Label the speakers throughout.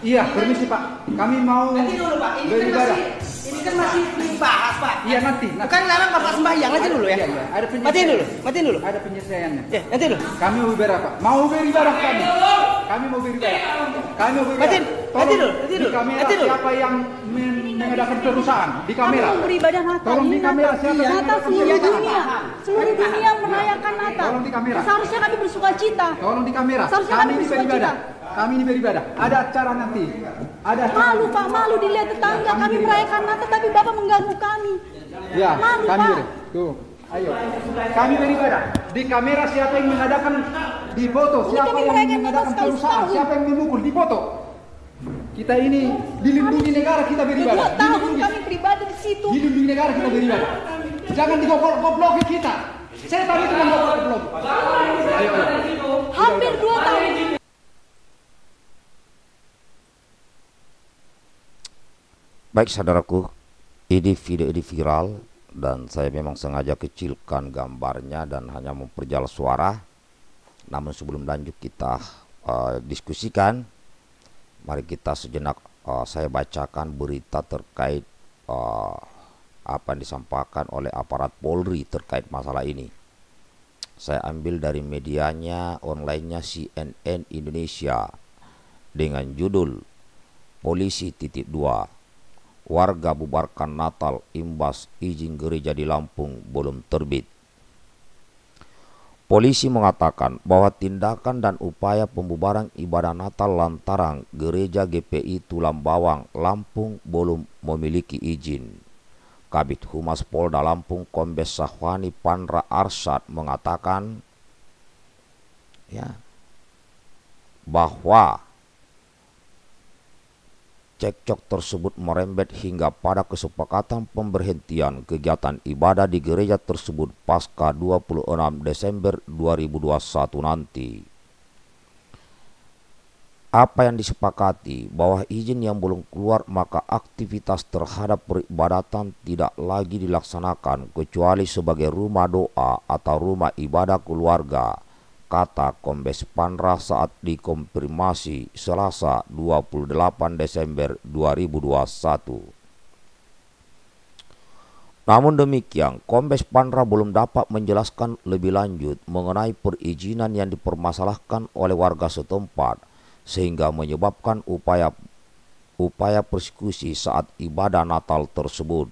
Speaker 1: Iya, permisi Pak. Kami mau Nanti dulu Pak, ini kan ibadah. masih ini kan masih dibahas Pak. Iya nanti. nanti. Bukan larang Bapak sembahyang lagi dulu ya. Iya, iya. Ada penyesuaian. Matiin dulu, matiin dulu. Ada penyelesaiannya. Ya, nanti dulu. Kami mau beribadah Pak. Mau beribadah kami. Kami mau beribadah. Kami mau beribadah. Matiin. Nanti dulu, nanti dulu. Di kamera nanti dulu. siapa yang men mengadakan perusahaan di kamera. mau beribadah Natal. Tolong di kamera siapa yang Natal seluruh dunia. Seluruh dunia merayakan Natal. Tolong di kamera. Seharusnya kami bersuka cita. Tolong di kamera. Seharusnya kami bersuka cita. Kami ini beribadah. Ada acara nanti. Ada acara. Malu Pak, malu dilihat ya, tetangga. Kami, kami merayakan Natal tapi Bapak mengganggu kami. Ya, malu, kami Pak. Tuh. Ayo. Kami beribadah. Di kamera siapa yang mengadakan di foto, siapa yang mengadakan perusahaan, siapa yang memukul di foto. Kita ini dilindungi negara kita beribadah. Dua tahun kami pribadi di situ. Dilindungi negara kita beribadah. Jangan digoblokin kita. Saya tadi itu menggoblok. goblok ayo. Hampir dua tahun. Baik saudaraku, ini video ini viral dan saya memang sengaja kecilkan gambarnya dan hanya memperjelas suara. Namun sebelum lanjut kita uh, diskusikan, mari kita sejenak uh, saya bacakan berita terkait uh, apa yang disampaikan oleh aparat Polri terkait masalah ini. Saya ambil dari medianya onlinenya CNN Indonesia dengan judul Polisi titik 2 warga bubarkan Natal imbas izin gereja di Lampung belum terbit. Polisi mengatakan bahwa tindakan dan upaya pembubaran ibadah Natal lantaran gereja GPI Tulang Bawang Lampung belum memiliki izin. Kabit Humas Polda Lampung Kombes Sahwani Panra Arsad mengatakan ya bahwa Cekcok tersebut merembet hingga pada kesepakatan pemberhentian kegiatan ibadah di gereja tersebut pasca 26 Desember 2021 nanti. Apa yang disepakati bahwa izin yang belum keluar maka aktivitas terhadap peribadatan tidak lagi dilaksanakan kecuali sebagai rumah doa atau rumah ibadah keluarga kata Kombes Panra saat dikonfirmasi Selasa 28 Desember 2021. Namun demikian, Kombes Panra belum dapat menjelaskan lebih lanjut mengenai perizinan yang dipermasalahkan oleh warga setempat sehingga menyebabkan upaya upaya persekusi saat ibadah Natal tersebut.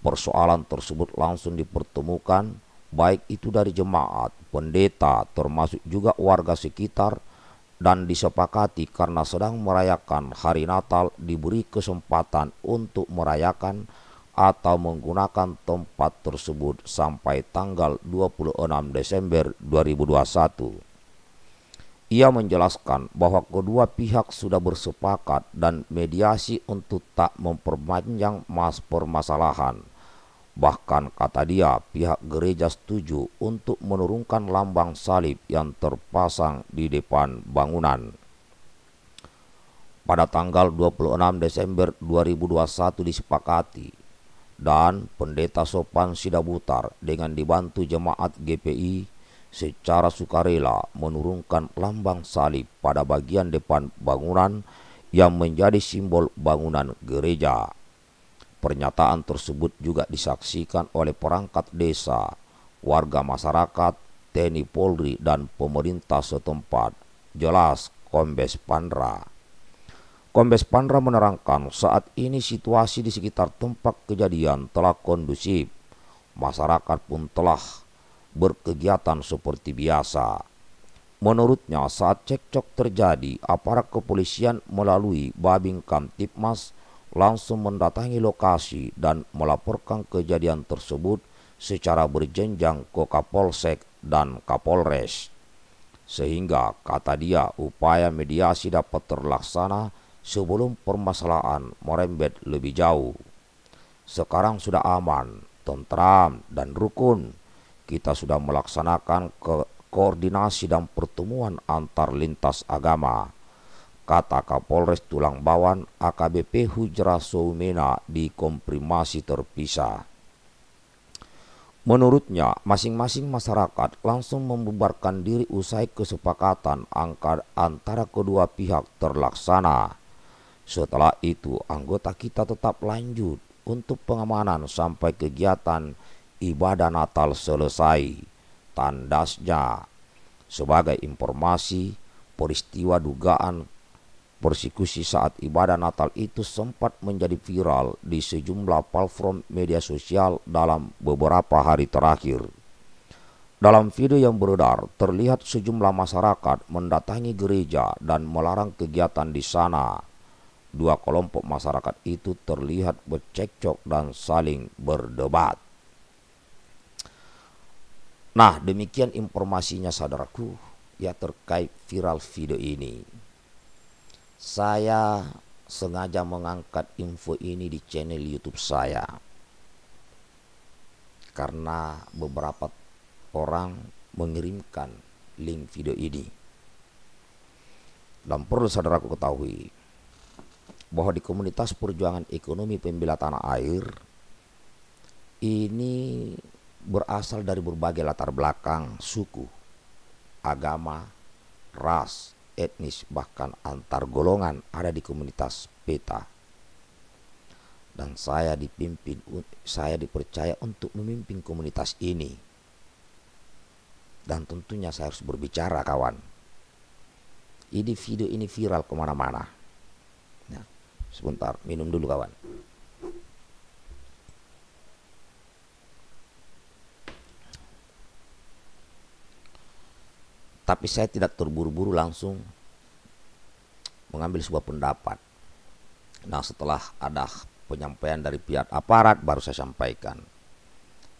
Speaker 1: Persoalan tersebut langsung dipertemukan baik itu dari jemaat, pendeta, termasuk juga warga sekitar, dan disepakati karena sedang merayakan hari Natal diberi kesempatan untuk merayakan atau menggunakan tempat tersebut sampai tanggal 26 Desember 2021. Ia menjelaskan bahwa kedua pihak sudah bersepakat dan mediasi untuk tak memperpanjang mas permasalahan. Bahkan kata dia pihak gereja setuju untuk menurunkan lambang salib yang terpasang di depan bangunan. Pada tanggal 26 Desember 2021 disepakati dan pendeta sopan Sidabutar dengan dibantu jemaat GPI secara sukarela menurunkan lambang salib pada bagian depan bangunan yang menjadi simbol bangunan gereja. Pernyataan tersebut juga disaksikan oleh perangkat desa, warga masyarakat, TNI Polri, dan pemerintah setempat. Jelas Kombes Pandra. Kombes Pandra menerangkan saat ini situasi di sekitar tempat kejadian telah kondusif. Masyarakat pun telah berkegiatan seperti biasa. Menurutnya saat cekcok terjadi aparat kepolisian melalui Babing Kamtipmas langsung mendatangi lokasi dan melaporkan kejadian tersebut secara berjenjang ke Kapolsek dan Kapolres. Sehingga, kata dia, upaya mediasi dapat terlaksana sebelum permasalahan merembet lebih jauh. Sekarang sudah aman, tentram, dan rukun. Kita sudah melaksanakan ke koordinasi dan pertemuan antar lintas agama kata Kapolres Tulang Bawan AKBP Hujra Soumena di komprimasi terpisah. Menurutnya, masing-masing masyarakat langsung membubarkan diri usai kesepakatan angka antara kedua pihak terlaksana. Setelah itu, anggota kita tetap lanjut untuk pengamanan sampai kegiatan ibadah Natal selesai. Tandasnya, sebagai informasi, peristiwa dugaan Persekusi saat ibadah Natal itu sempat menjadi viral di sejumlah platform media sosial dalam beberapa hari terakhir. Dalam video yang beredar, terlihat sejumlah masyarakat mendatangi gereja dan melarang kegiatan di sana. Dua kelompok masyarakat itu terlihat bercekcok dan saling berdebat. Nah, demikian informasinya saudaraku ya terkait viral video ini. Saya sengaja mengangkat info ini di channel YouTube saya karena beberapa orang mengirimkan link video ini. Dan perlu aku ketahui bahwa di komunitas perjuangan ekonomi pembela tanah air ini berasal dari berbagai latar belakang, suku, agama, ras, etnis bahkan antar golongan ada di komunitas peta. Dan saya dipimpin saya dipercaya untuk memimpin komunitas ini. Dan tentunya saya harus berbicara kawan. Ini video ini viral kemana-mana. Nah, sebentar minum dulu kawan. Tapi saya tidak terburu-buru langsung mengambil sebuah pendapat. Nah setelah ada penyampaian dari pihak aparat baru saya sampaikan.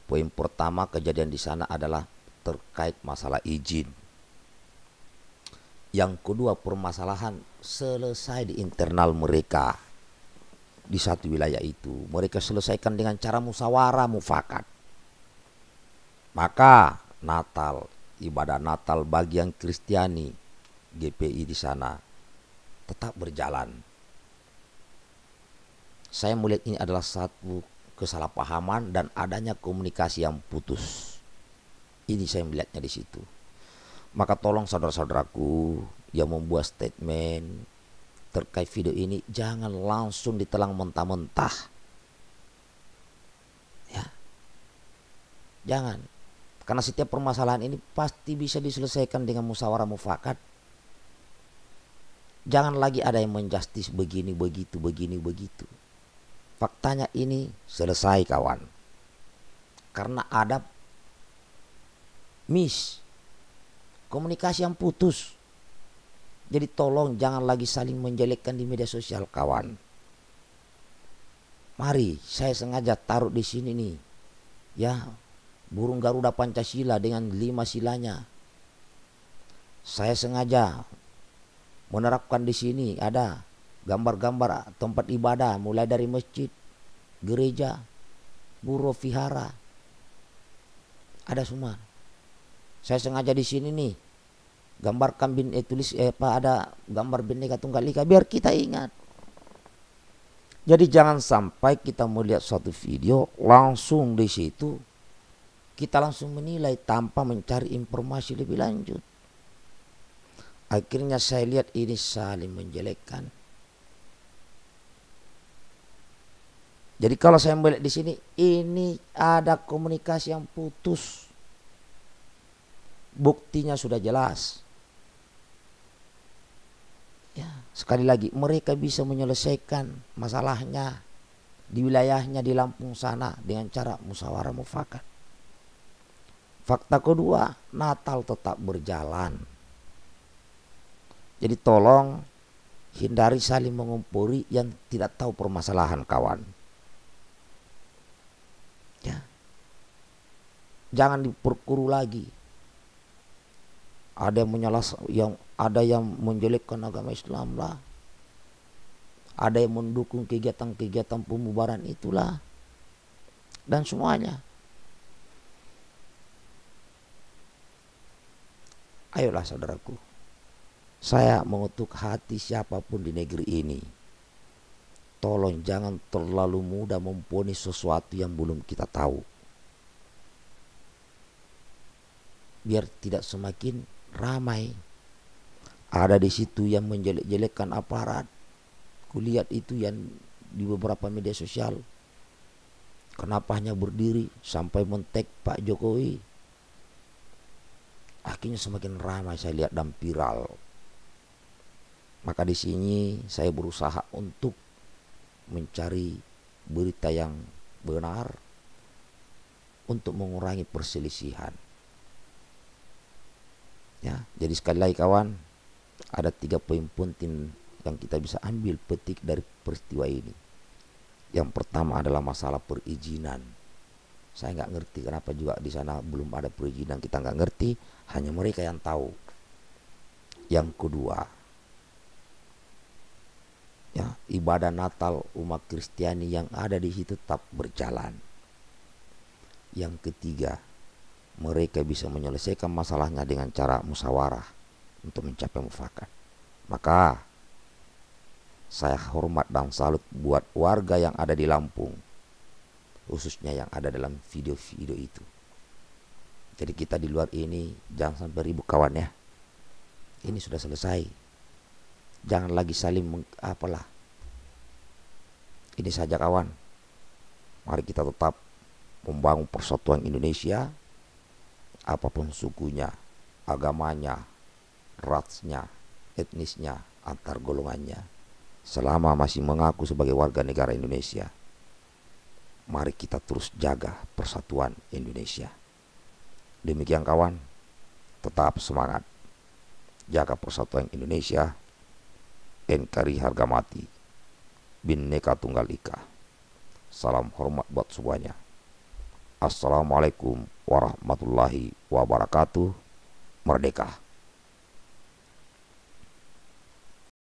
Speaker 1: Poin pertama kejadian di sana adalah terkait masalah izin. Yang kedua permasalahan selesai di internal mereka di satu wilayah itu. Mereka selesaikan dengan cara musyawarah mufakat. Maka Natal ibadah Natal bagi yang Kristiani GPI di sana tetap berjalan. Saya melihat ini adalah satu kesalahpahaman dan adanya komunikasi yang putus. Ini saya melihatnya di situ. Maka tolong saudara-saudaraku yang membuat statement terkait video ini jangan langsung ditelang mentah-mentah. Ya. Jangan karena setiap permasalahan ini pasti bisa diselesaikan dengan musyawarah mufakat. Jangan lagi ada yang menjustis begini, begitu, begini, begitu. Faktanya ini selesai kawan. Karena ada miss. Komunikasi yang putus. Jadi tolong jangan lagi saling menjelekkan di media sosial kawan. Mari saya sengaja taruh di sini nih. Ya, burung Garuda Pancasila dengan lima silanya. Saya sengaja menerapkan di sini ada gambar-gambar tempat ibadah mulai dari masjid, gereja, buruh vihara. Ada semua. Saya sengaja di sini nih gambar bin eh, tulis eh, apa ada gambar bineka tunggal ika biar kita ingat. Jadi jangan sampai kita melihat suatu video langsung di situ kita langsung menilai tanpa mencari informasi lebih lanjut. Akhirnya saya lihat ini saling menjelekkan. Jadi kalau saya melihat di sini, ini ada komunikasi yang putus. Buktinya sudah jelas. Ya, sekali lagi, mereka bisa menyelesaikan masalahnya di wilayahnya di Lampung sana dengan cara musyawarah mufakat. Fakta kedua, Natal tetap berjalan. Jadi tolong hindari saling mengumpuli yang tidak tahu permasalahan kawan. Ya. Jangan diperkuru lagi. Ada yang menyalah yang ada yang menjelekkan agama Islam lah. Ada yang mendukung kegiatan-kegiatan pembubaran itulah. Dan semuanya Ayolah saudaraku. Saya mengutuk hati siapapun di negeri ini. Tolong jangan terlalu mudah mempunyai sesuatu yang belum kita tahu. Biar tidak semakin ramai. Ada di situ yang menjelek-jelekkan aparat. Kulihat itu yang di beberapa media sosial. Kenapa hanya berdiri sampai mentek Pak Jokowi akhirnya semakin ramai saya lihat dan viral. Maka di sini saya berusaha untuk mencari berita yang benar untuk mengurangi perselisihan. Ya, jadi sekali lagi kawan, ada tiga poin penting yang kita bisa ambil petik dari peristiwa ini. Yang pertama adalah masalah perizinan saya nggak ngerti kenapa juga di sana belum ada perizinan kita nggak ngerti hanya mereka yang tahu yang kedua ya ibadah Natal umat Kristiani yang ada di situ tetap berjalan yang ketiga mereka bisa menyelesaikan masalahnya dengan cara musyawarah untuk mencapai mufakat maka saya hormat dan salut buat warga yang ada di Lampung khususnya yang ada dalam video-video itu. Jadi kita di luar ini jangan sampai ribut kawan ya. Ini sudah selesai. Jangan lagi saling meng, apalah. Ini saja kawan. Mari kita tetap membangun persatuan Indonesia apapun sukunya, agamanya, rasnya, etnisnya, antar golongannya selama masih mengaku sebagai warga negara Indonesia mari kita terus jaga persatuan Indonesia. Demikian kawan, tetap semangat. Jaga persatuan Indonesia, NKRI harga mati, Bhinneka Tunggal Ika. Salam hormat buat semuanya. Assalamualaikum warahmatullahi wabarakatuh. Merdeka!